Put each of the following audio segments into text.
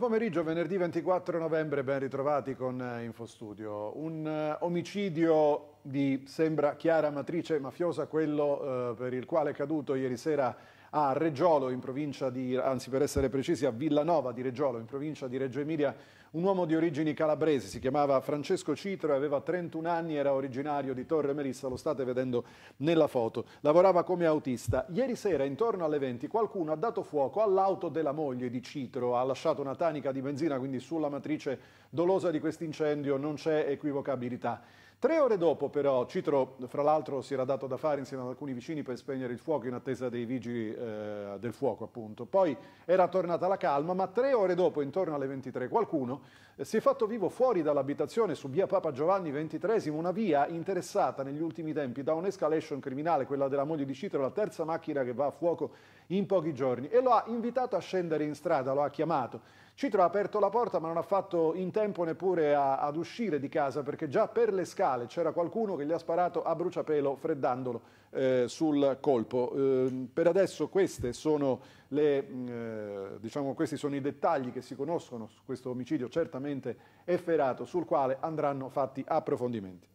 pomeriggio, venerdì 24 novembre, ben ritrovati con eh, Infostudio. Un eh, omicidio di sembra chiara matrice mafiosa, quello eh, per il quale è caduto ieri sera a Reggiolo, in provincia di, anzi per essere precisi, a Villanova di Reggiolo, in provincia di Reggio Emilia, un uomo di origini calabresi, si chiamava Francesco Citro, aveva 31 anni, era originario di Torre Melissa, lo state vedendo nella foto. Lavorava come autista. Ieri sera, intorno alle 20, qualcuno ha dato fuoco all'auto della moglie di Citro, ha lasciato una tanica di benzina, quindi sulla matrice dolosa di questo incendio non c'è equivocabilità. Tre ore dopo però Citro fra l'altro si era dato da fare insieme ad alcuni vicini per spegnere il fuoco in attesa dei vigili eh, del fuoco appunto, poi era tornata la calma ma tre ore dopo intorno alle 23 qualcuno si è fatto vivo fuori dall'abitazione su via Papa Giovanni XXIII, una via interessata negli ultimi tempi da un'escalation criminale, quella della moglie di Citro, la terza macchina che va a fuoco in pochi giorni, e lo ha invitato a scendere in strada, lo ha chiamato. Citro ha aperto la porta ma non ha fatto in tempo neppure a, ad uscire di casa perché già per le scale c'era qualcuno che gli ha sparato a bruciapelo freddandolo eh, sul colpo. Eh, per adesso sono le, mm, eh, diciamo, questi sono i dettagli che si conoscono su questo omicidio certamente efferato sul quale andranno fatti approfondimenti.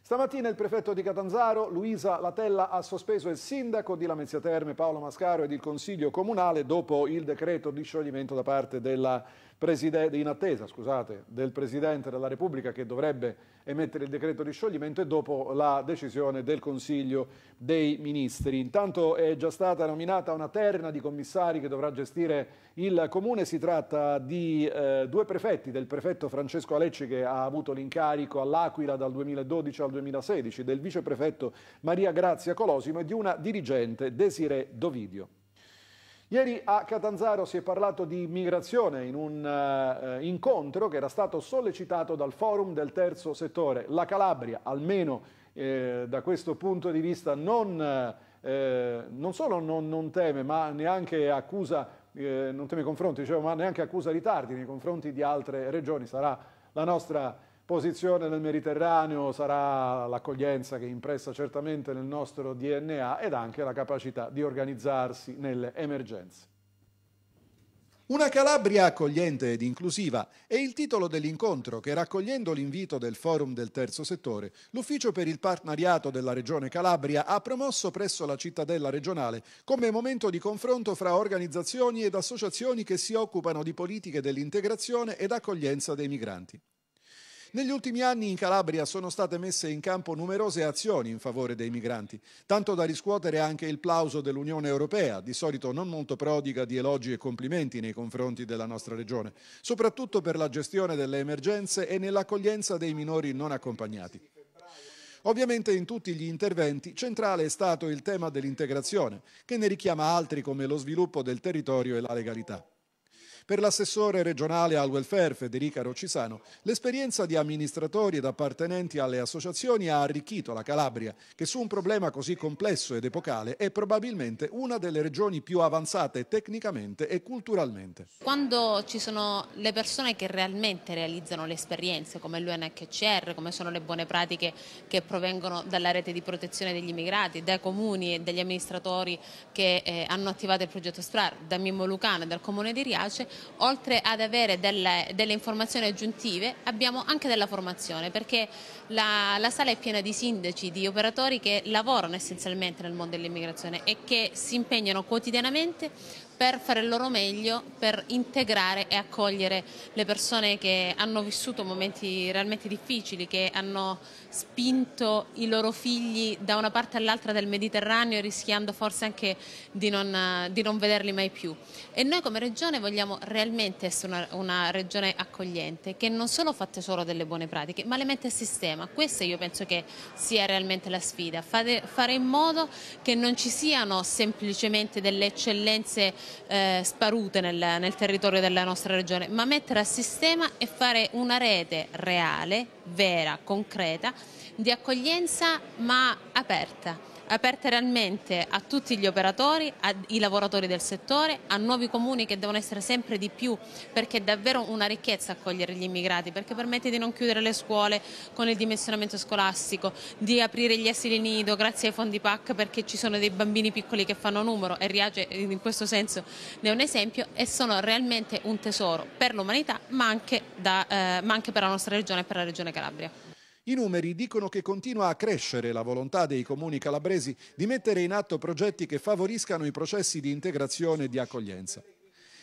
Stamattina il prefetto di Catanzaro, Luisa Latella, ha sospeso il sindaco di Lamezia Terme, Paolo Mascaro, ed il consiglio comunale dopo il decreto di scioglimento da parte della preside- in attesa scusate, del Presidente della Repubblica che dovrebbe emettere il decreto di scioglimento e dopo la decisione del Consiglio dei Ministri. Intanto è già stata nominata una terna di commissari che dovrà gestire il Comune, si tratta di eh, due prefetti, del prefetto Francesco Alecci che ha avuto l'incarico all'Aquila dal 2012 al 2016, del viceprefetto Maria Grazia Colosimo e di una dirigente Desiree Dovidio. Ieri a Catanzaro si è parlato di migrazione in un eh, incontro che era stato sollecitato dal forum del terzo settore. La Calabria, almeno eh, da questo punto di vista, non, eh, non solo non, non, teme, ma neanche accusa, eh, non teme confronti, dicevo, ma neanche accusa ritardi nei confronti di altre regioni. Sarà la nostra posizione nel Mediterraneo sarà l'accoglienza che impressa certamente nel nostro DNA ed anche la capacità di organizzarsi nelle emergenze. Una Calabria accogliente ed inclusiva è il titolo dell'incontro che, raccogliendo l'invito del Forum del Terzo Settore, l'Ufficio per il Partenariato della Regione Calabria ha promosso presso la cittadella regionale come momento di confronto fra organizzazioni ed associazioni che si occupano di politiche dell'integrazione ed accoglienza dei migranti. Negli ultimi anni in Calabria sono state messe in campo numerose azioni in favore dei migranti, tanto da riscuotere anche il plauso dell'Unione Europea, di solito non molto prodiga di elogi e complimenti nei confronti della nostra regione, soprattutto per la gestione delle emergenze e nell'accoglienza dei minori non accompagnati. Ovviamente in tutti gli interventi centrale è stato il tema dell'integrazione, che ne richiama altri come lo sviluppo del territorio e la legalità. Per l'assessore regionale al welfare Federica Roccisano, l'esperienza di amministratori ed appartenenti alle associazioni ha arricchito la Calabria, che su un problema così complesso ed epocale è probabilmente una delle regioni più avanzate tecnicamente e culturalmente. Quando ci sono le persone che realmente realizzano le esperienze, come l'UNHCR, come sono le buone pratiche che provengono dalla rete di protezione degli immigrati, dai comuni e dagli amministratori che eh, hanno attivato il progetto STRAR, da Mimmo Lucano e dal comune di Riace, oltre ad avere delle, delle informazioni aggiuntive abbiamo anche della formazione perché la, la, sala è piena di sindaci, di operatori che lavorano essenzialmente nel mondo dell'immigrazione e che si impegnano quotidianamente per fare il loro meglio, per integrare e accogliere le persone che hanno vissuto momenti realmente difficili, che hanno spinto i loro figli da una parte all'altra del Mediterraneo rischiando forse anche di non, di non, vederli mai più. E noi come regione vogliamo realmente essere una, una regione accogliente, che non sono fatte solo delle buone pratiche, ma le mette a sistema. Questa io penso che sia realmente la sfida, fare in modo che non ci siano semplicemente delle eccellenze eh, sparute nel, nel territorio della nostra regione, ma mettere a sistema e fare una rete reale vera, concreta, di accoglienza ma aperta aperta realmente a tutti gli operatori, ai lavoratori del settore, a nuovi comuni che devono essere sempre di più perché è davvero una ricchezza accogliere gli immigrati, perché permette di non chiudere le scuole con il dimensionamento scolastico, di aprire gli asili nido grazie ai fondi PAC perché ci sono dei bambini piccoli che fanno numero e Riace in questo senso ne è un esempio e sono realmente un tesoro per l'umanità ma, eh, ma anche per la nostra regione e per la regione Calabria. Calabria. I numeri dicono che continua a crescere la volontà dei comuni calabresi di mettere in atto progetti che favoriscano i processi di integrazione e di accoglienza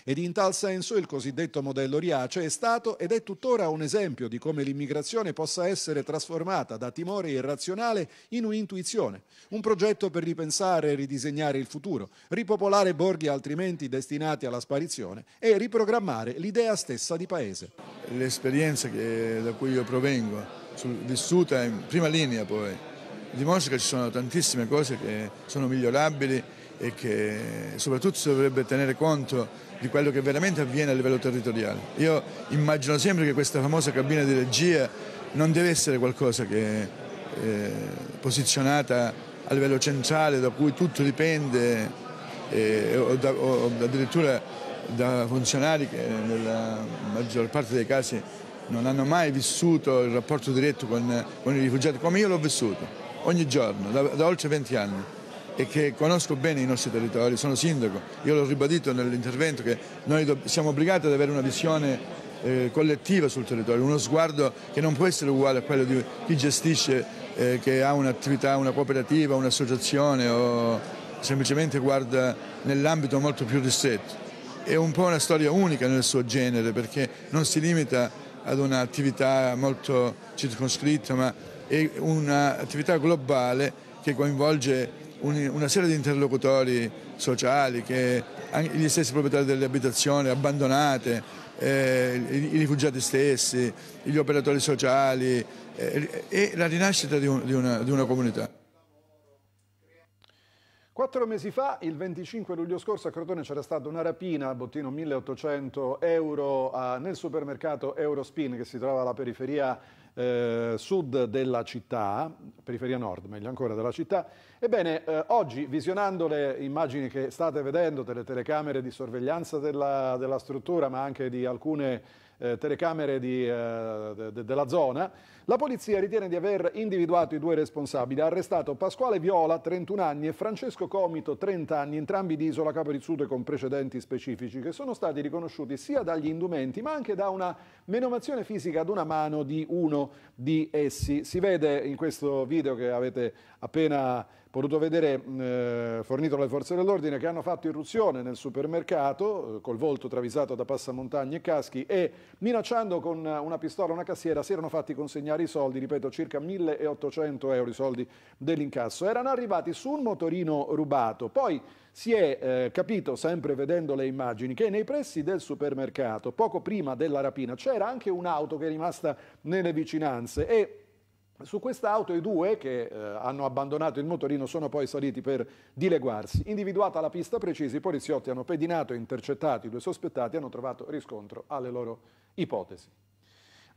ed in tal senso il cosiddetto modello Riace è stato ed è tuttora un esempio di come l'immigrazione possa essere trasformata da timore irrazionale in un'intuizione, un progetto per ripensare e ridisegnare il futuro, ripopolare borghi altrimenti destinati alla sparizione e riprogrammare l'idea stessa di paese. L'esperienza da cui io provengo, vissuta in prima linea poi, dimostra che ci sono tantissime cose che sono migliorabili e che soprattutto si dovrebbe tenere conto di quello che veramente avviene a livello territoriale. Io immagino sempre che questa famosa cabina di regia non deve essere qualcosa che è eh, posizionata a livello centrale da cui tutto dipende eh, o, da, o, addirittura da funzionari che nella maggior parte dei casi non hanno mai vissuto il rapporto diretto con, con i rifugiati come io l'ho vissuto ogni giorno da, da oltre 20 anni e che conosco bene i nostri territori, sono sindaco, io l'ho ribadito nell'intervento che noi siamo obbligati ad avere una visione eh, collettiva sul territorio, uno sguardo che non può essere uguale a quello di chi gestisce, eh, che ha un'attività, una cooperativa, un'associazione o semplicemente guarda nell'ambito molto più ristretto. È un po' una storia unica nel suo genere perché non si limita ad un'attività molto circoscritta ma è un'attività globale che coinvolge una serie di interlocutori sociali, che, gli stessi proprietari delle abitazioni abbandonate, eh, i, rifugiati stessi, gli operatori sociali eh, e la rinascita di, un, di, una, di una comunità. Quattro mesi fa, il 25 luglio scorso, a Crotone c'era stata una rapina a bottino 1800 euro nel supermercato Eurospin che si trova alla periferia eh, sud della città, periferia nord meglio ancora della città. Ebbene, eh, oggi visionando le immagini che state vedendo delle telecamere di sorveglianza della, della struttura, ma anche di alcune eh, telecamere di, eh, de, de, della zona, la polizia ritiene di aver individuato i due responsabili. Ha arrestato Pasquale Viola, 31 anni, e Francesco Comito, 30 anni, entrambi di Isola Capo Rizzuto e con precedenti specifici, che sono stati riconosciuti sia dagli indumenti ma anche da una menomazione fisica ad una mano di uno di essi. Si vede in questo video che avete appena potuto vedere eh, fornito dalle forze dell'ordine che hanno fatto irruzione nel supermercato eh, col volto travisato da passamontagne e caschi e minacciando con una pistola una cassiera si erano fatti consegnare cari i soldi, ripeto circa 1800 euro i soldi dell'incasso, erano arrivati su un motorino rubato, poi si è eh, capito, sempre vedendo le immagini, che nei pressi del supermercato, poco prima della rapina, c'era anche un'auto che è rimasta nelle vicinanze e su quest'auto i due che eh, hanno abbandonato il motorino sono poi saliti per dileguarsi. Individuata la pista precisa, i poliziotti hanno pedinato e intercettato i due sospettati e hanno trovato riscontro alle loro ipotesi.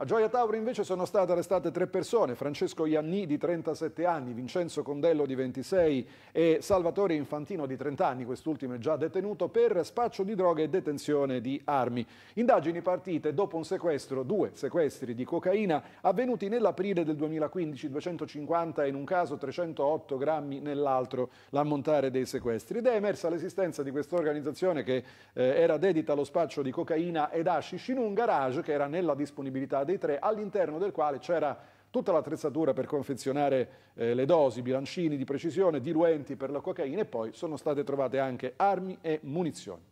A Gioia Tauro invece sono state arrestate tre persone, Francesco Ianni di 37 anni, Vincenzo Condello di 26 e Salvatore Infantino di 30 anni, quest'ultimo è già detenuto per spaccio di droga e detenzione di armi. Indagini partite dopo un sequestro, due sequestri di cocaina avvenuti nell'aprile del 2015, 250 in un caso, 308 grammi nell'altro, l'ammontare dei sequestri. Ed è emersa l'esistenza di questa organizzazione che eh, era dedita allo spaccio di cocaina ed hashish in un garage che era nella disponibilità dei tre, all'interno del quale c'era tutta l'attrezzatura per confezionare eh, le dosi, bilancini di precisione, diluenti per la cocaina e poi sono state trovate anche armi e munizioni.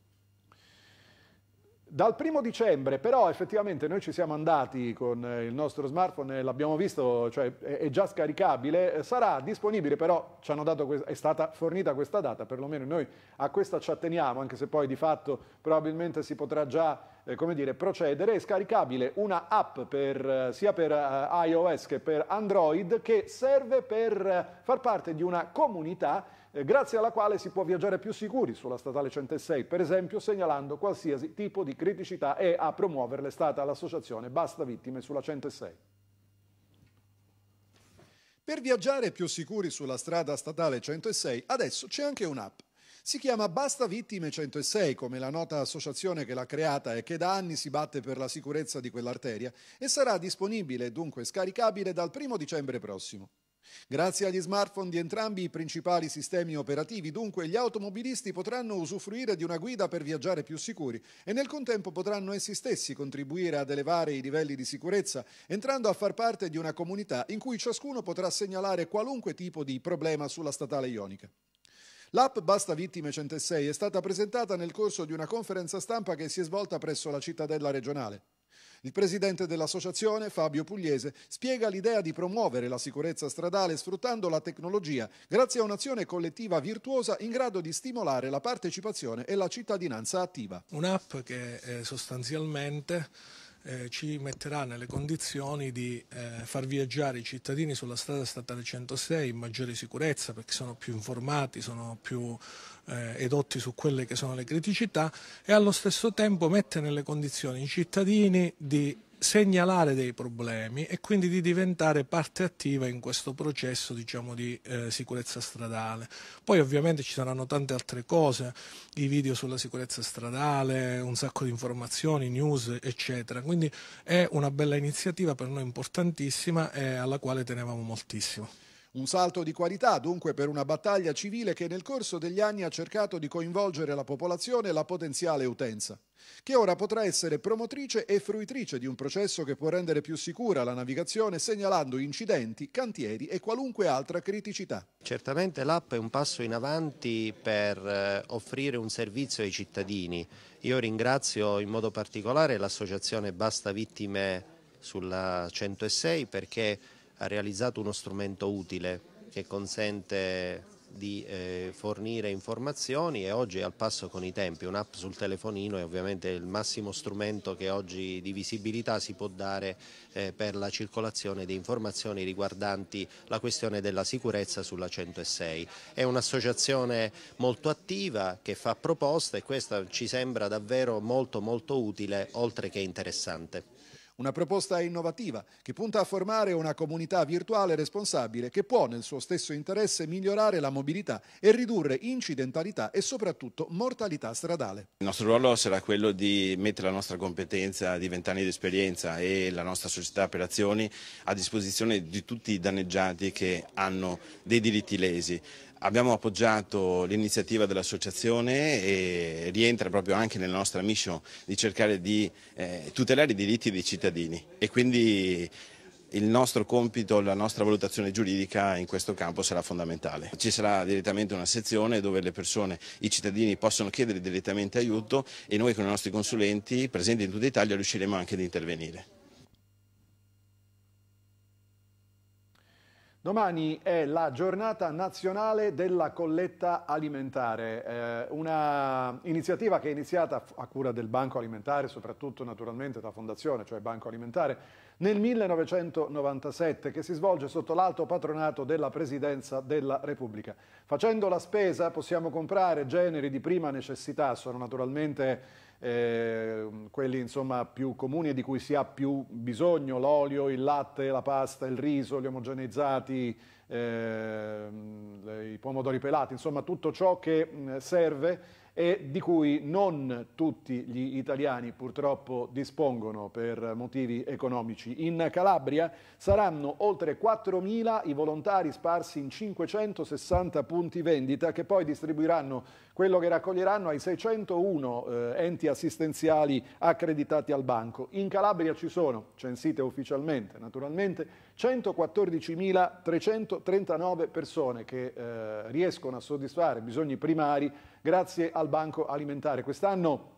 Dal primo dicembre però effettivamente noi ci siamo andati con eh, il nostro smartphone, e l'abbiamo visto, cioè è già scaricabile, eh, sarà disponibile però ci hanno dato, è stata fornita questa data, perlomeno noi a questa ci atteniamo, anche se poi di fatto probabilmente si potrà già eh, come dire, procedere, è scaricabile una app per, sia per iOS che per Android che serve per far parte di una comunità eh, grazie alla quale si può viaggiare più sicuri sulla statale 106, per esempio segnalando qualsiasi tipo di criticità e a promuoverle è stata l'associazione Basta Vittime sulla 106. Per viaggiare più sicuri sulla strada statale 106, adesso c'è anche un'app. Si chiama Basta Vittime 106, come la nota associazione che l'ha creata e che da anni si batte per la sicurezza di quell'arteria, e sarà disponibile, dunque scaricabile, dal 1 dicembre prossimo. Grazie agli smartphone di entrambi i principali sistemi operativi, dunque, gli automobilisti potranno usufruire di una guida per viaggiare più sicuri e nel contempo potranno essi stessi contribuire ad elevare i livelli di sicurezza, entrando a far parte di una comunità in cui ciascuno potrà segnalare qualunque tipo di problema sulla statale ionica. L'app Basta Vittime 106 è stata presentata nel corso di una conferenza stampa che si è svolta presso la cittadella regionale. Il presidente dell'associazione, Fabio Pugliese, spiega l'idea di promuovere la sicurezza stradale sfruttando la tecnologia grazie a un'azione collettiva virtuosa in grado di stimolare la partecipazione e la cittadinanza attiva. Un'app che eh, sostanzialmente eh, ci metterà nelle condizioni di eh, far viaggiare i cittadini sulla strada statale 106 in maggiore sicurezza perché sono più informati, sono più eh, edotti su quelle che sono le criticità e allo stesso tempo mette nelle condizioni i cittadini di segnalare dei problemi e quindi di diventare parte attiva in questo processo diciamo, di eh, sicurezza stradale. Poi ovviamente ci saranno tante altre cose, i video sulla sicurezza stradale, un sacco di informazioni, news, eccetera. Quindi è una bella iniziativa per noi importantissima e alla quale tenevamo moltissimo. Un salto di qualità dunque per una battaglia civile che nel corso degli anni ha cercato di coinvolgere la popolazione e la potenziale utenza, che ora potrà essere promotrice e fruitrice di un processo che può rendere più sicura la navigazione segnalando incidenti, cantieri e qualunque altra criticità. Certamente l'app è un passo in avanti per eh, offrire un servizio ai cittadini. Io ringrazio in modo particolare l'associazione Basta Vittime sulla 106 perché ha realizzato uno strumento utile che consente di eh, fornire informazioni e oggi è al passo con i tempi, un'app sul telefonino è ovviamente il massimo strumento che oggi di visibilità si può dare eh, per la circolazione di informazioni riguardanti la questione della sicurezza sulla 106. È un'associazione molto attiva che fa proposte e questa ci sembra davvero molto molto utile oltre che interessante. Una proposta innovativa che punta a formare una comunità virtuale responsabile che può nel suo stesso interesse migliorare la mobilità e ridurre incidentalità e soprattutto mortalità stradale. Il nostro ruolo sarà quello di mettere la nostra competenza di vent'anni di esperienza e la nostra società per azioni a disposizione di tutti i danneggiati che hanno dei diritti lesi. Abbiamo appoggiato l'iniziativa dell'associazione e rientra proprio anche nella nostra mission di cercare di eh, tutelare i diritti dei cittadini e quindi il nostro compito, la nostra valutazione giuridica in questo campo sarà fondamentale. Ci sarà direttamente una sezione dove le persone, i cittadini possono chiedere direttamente aiuto e noi con i nostri consulenti presenti in tutta Italia riusciremo anche ad intervenire. Domani è la giornata nazionale della colletta alimentare, eh, una iniziativa che è iniziata a cura del Banco Alimentare, soprattutto naturalmente da fondazione, cioè Banco Alimentare, nel 1997, che si svolge sotto l'alto patronato della Presidenza della Repubblica. Facendo la spesa possiamo comprare generi di prima necessità, sono naturalmente eh, quelli insomma, più comuni e di cui si ha più bisogno, l'olio, il latte, la pasta, il riso, gli omogeneizzati, eh, i pomodori pelati, insomma tutto ciò che serve e di cui non tutti gli italiani purtroppo dispongono per motivi economici. In Calabria saranno oltre 4.000 i volontari sparsi in 560 punti vendita che poi distribuiranno quello che raccoglieranno ai 601 eh, enti assistenziali accreditati al banco. In Calabria ci sono, censite ufficialmente naturalmente, 114.339 persone che eh, riescono a soddisfare bisogni primari grazie al Banco Alimentare. Quest'anno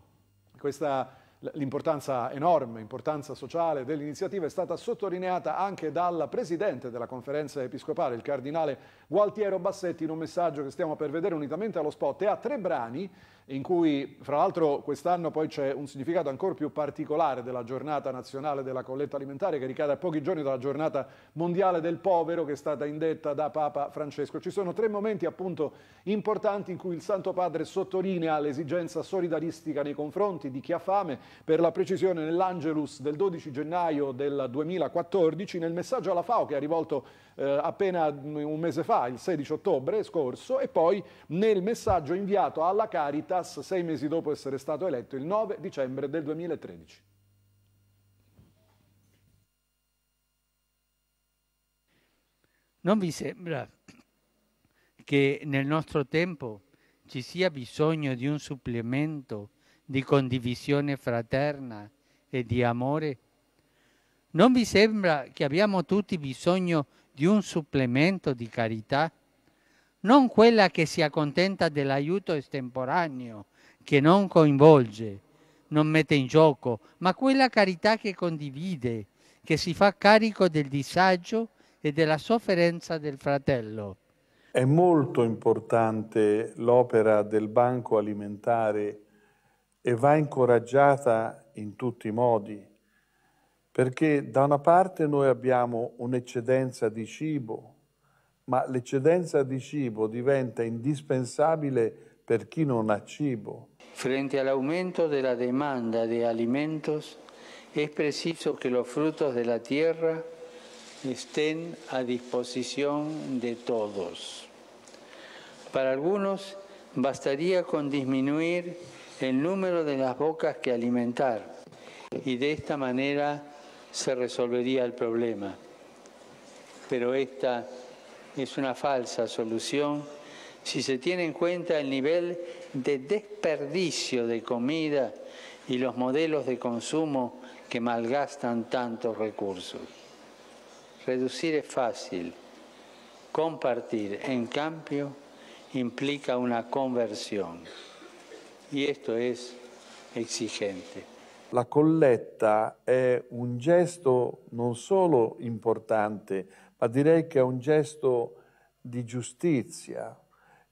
questa l'importanza enorme, importanza sociale dell'iniziativa è stata sottolineata anche dalla Presidente della Conferenza Episcopale, il Cardinale Gualtiero Bassetti, in un messaggio che stiamo per vedere unitamente allo spot e a tre brani in cui fra l'altro quest'anno poi c'è un significato ancora più particolare della giornata nazionale della colletta alimentare che ricade a pochi giorni dalla giornata mondiale del povero che è stata indetta da Papa Francesco. Ci sono tre momenti appunto importanti in cui il Santo Padre sottolinea l'esigenza solidaristica nei confronti di chi ha fame per la precisione nell'Angelus del 12 gennaio del 2014, nel messaggio alla FAO che ha rivolto eh, appena un mese fa, il 16 ottobre scorso, e poi nel messaggio inviato alla Caritas sei mesi dopo essere stato eletto, il 9 dicembre del 2013. Non vi sembra che nel nostro tempo ci sia bisogno di un supplemento di condivisione fraterna e di amore? Non vi sembra che abbiamo tutti bisogno di un supplemento di carità? Non quella che si accontenta dell'aiuto estemporaneo, che non coinvolge, non mette in gioco, ma quella carità che condivide, che si fa carico del disagio e della sofferenza del fratello. È molto importante l'opera del banco alimentare e va incoraggiata in tutti i modi, perché da una parte noi abbiamo un'eccedenza di cibo, ma l'eccedenza di cibo diventa indispensabile per chi non ha cibo. Frente all'aumento della domanda di alimenti, è preciso che i frutti della terra estén a disposizione di tutti. Per alcuni basterebbe con disminuir el número de las bocas que alimentar y de esta manera se resolvería el problema. Pero esta es una falsa solución si se tiene en cuenta el nivel de desperdicio de comida y los modelos de consumo que malgastan tantos recursos. Reducir es fácil, compartir, en cambio, implica una conversión. questo è es exigente. La colletta è un gesto non solo importante, ma direi che è un gesto di giustizia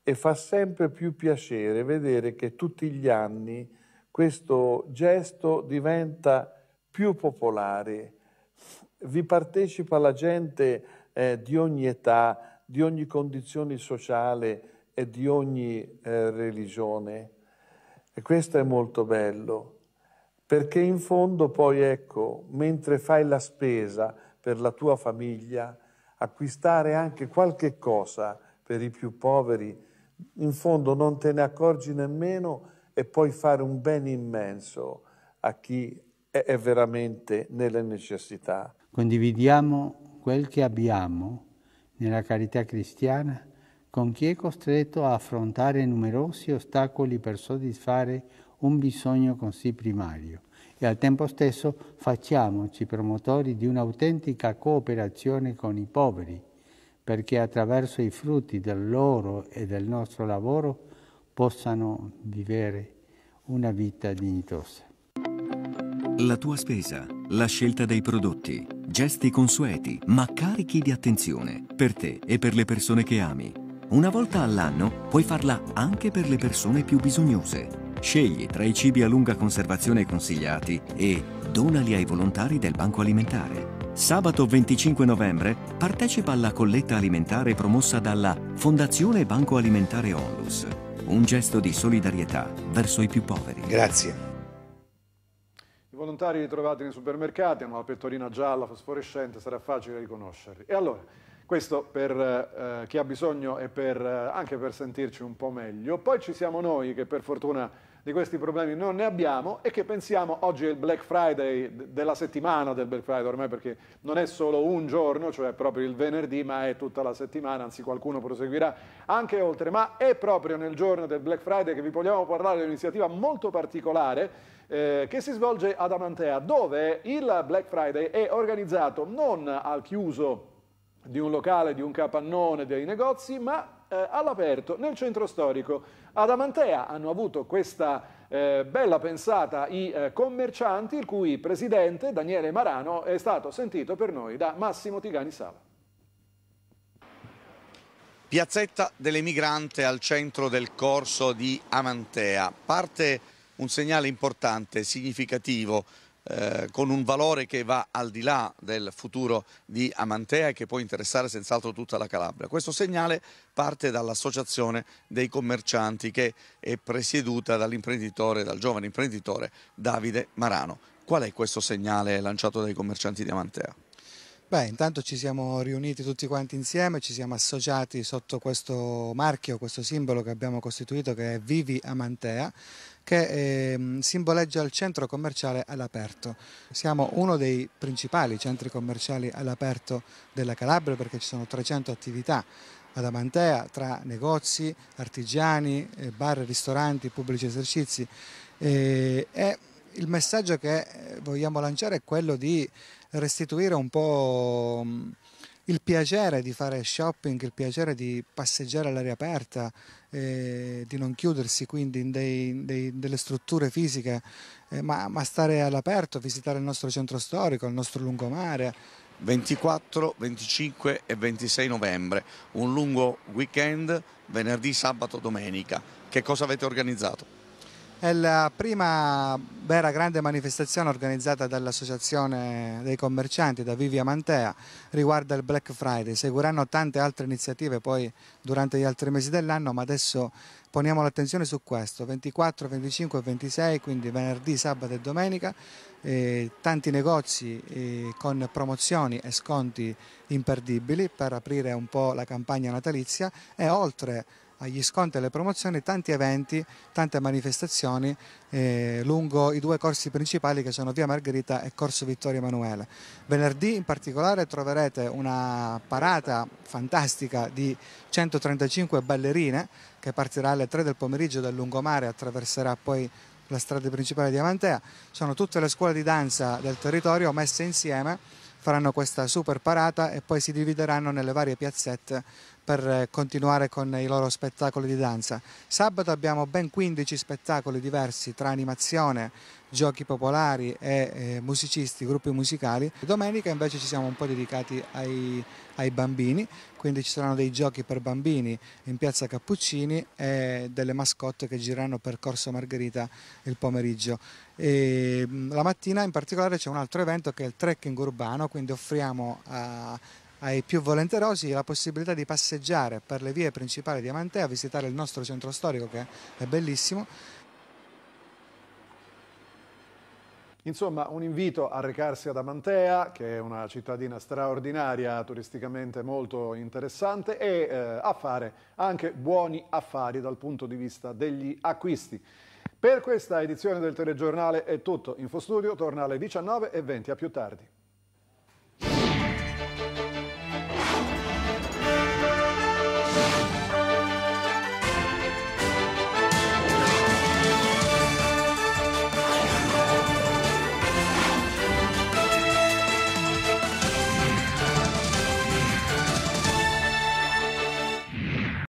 e fa sempre più piacere vedere che tutti gli anni questo gesto diventa più popolare. Vi partecipa la gente eh, di ogni età, di ogni condizione sociale e di ogni eh, religione. E questo è molto bello, perché in fondo poi ecco, mentre fai la spesa per la tua famiglia, acquistare anche qualche cosa per i più poveri, in fondo non te ne accorgi nemmeno e puoi fare un bene immenso a chi è veramente nelle necessità. Condividiamo quel che abbiamo nella carità cristiana con chi è costretto a affrontare numerosi ostacoli per soddisfare un bisogno così primario e al tempo stesso facciamoci promotori di un'autentica cooperazione con i poveri, perché attraverso i frutti del loro e del nostro lavoro possano vivere una vita dignitosa. La tua spesa, la scelta dei prodotti, gesti consueti ma carichi di attenzione per te e per le persone che ami. Una volta all'anno puoi farla anche per le persone più bisognose. Scegli tra i cibi a lunga conservazione consigliati e donali ai volontari del Banco Alimentare. Sabato 25 novembre partecipa alla colletta alimentare promossa dalla Fondazione Banco Alimentare Onlus, un gesto di solidarietà verso i più poveri. Grazie. I volontari ritrovati nei supermercati hanno la pettorina gialla fosforescente, sarà facile riconoscerli. E allora, questo per eh, chi ha bisogno e per, eh, anche per sentirci un po' meglio. Poi ci siamo noi che per fortuna di questi problemi non ne abbiamo e che pensiamo oggi è il Black Friday della settimana del Black Friday ormai perché non è solo un giorno, cioè proprio il venerdì, ma è tutta la settimana, anzi qualcuno proseguirà anche oltre. Ma è proprio nel giorno del Black Friday che vi vogliamo parlare di un'iniziativa molto particolare eh, che si svolge ad Amantea dove il Black Friday è organizzato non al chiuso di un locale, di un capannone, dei negozi, ma eh, all'aperto, nel centro storico. Ad Amantea hanno avuto questa eh, bella pensata i eh, commercianti, il cui presidente Daniele Marano è stato sentito per noi da Massimo Tigani Sala. Piazzetta dell'emigrante al centro del corso di Amantea. Parte un segnale importante, significativo, eh, con un valore che va al di là del futuro di Amantea e che può interessare senz'altro tutta la Calabria. Questo segnale parte dall'associazione dei commercianti che è presieduta dall'imprenditore, dal giovane imprenditore Davide Marano. Qual è questo segnale lanciato dai commercianti di Amantea? Beh, intanto ci siamo riuniti tutti quanti insieme, ci siamo associati sotto questo marchio, questo simbolo che abbiamo costituito che è Vivi Amantea, che eh, simboleggia il centro commerciale all'aperto. Siamo uno dei principali centri commerciali all'aperto della Calabria perché ci sono 300 attività ad Amantea tra negozi, artigiani, eh, bar, ristoranti, pubblici esercizi. E, e il messaggio che eh, vogliamo lanciare è quello di restituire un po' il piacere di fare shopping, il piacere di passeggiare all'aria aperta, eh, di non chiudersi quindi in, dei, in delle strutture fisiche, eh, ma, ma stare all'aperto, visitare il nostro centro storico, il nostro lungomare. 24, 25 e 26 novembre, un lungo weekend, venerdì, sabato, domenica. Che cosa avete organizzato? È la prima vera grande manifestazione organizzata dall'Associazione dei Commercianti, da Vivia Mantea, riguarda il Black Friday. Seguiranno tante altre iniziative poi durante gli altri mesi dell'anno, ma adesso poniamo l'attenzione su questo. 24, 25 e 26, quindi venerdì, sabato e domenica, eh, tanti negozi con promozioni e sconti imperdibili per aprire un po' la campagna natalizia e oltre agli sconti e alle promozioni tanti eventi, tante manifestazioni eh, lungo i due corsi principali che sono Via Margherita e Corso Vittorio Emanuele. Venerdì in particolare troverete una parata fantastica di 135 ballerine che partirà alle 3 del pomeriggio dal lungomare e attraverserà poi la strada principale di Amantea. Sono tutte le scuole di danza del territorio messe insieme faranno questa super parata e poi si divideranno nelle varie piazzette per eh, continuare con i loro spettacoli di danza. Sabato abbiamo ben 15 spettacoli diversi tra animazione, giochi popolari e eh, musicisti, gruppi musicali. Domenica invece ci siamo un po' dedicati ai, ai bambini, quindi ci saranno dei giochi per bambini in piazza Cappuccini e delle mascotte che gireranno per Corso Margherita il pomeriggio. E mm, la mattina in particolare c'è un altro evento che è il trekking urbano, quindi offriamo a ai più volenterosi la possibilità di passeggiare per le vie principali di Amantea, visitare il nostro centro storico che è bellissimo Insomma, un invito a recarsi ad Amantea, che è una cittadina straordinaria, turisticamente molto interessante, e eh, a fare anche buoni affari dal punto di vista degli acquisti. Per questa edizione del telegiornale è tutto. Infostudio torna alle 19.20 a più tardi.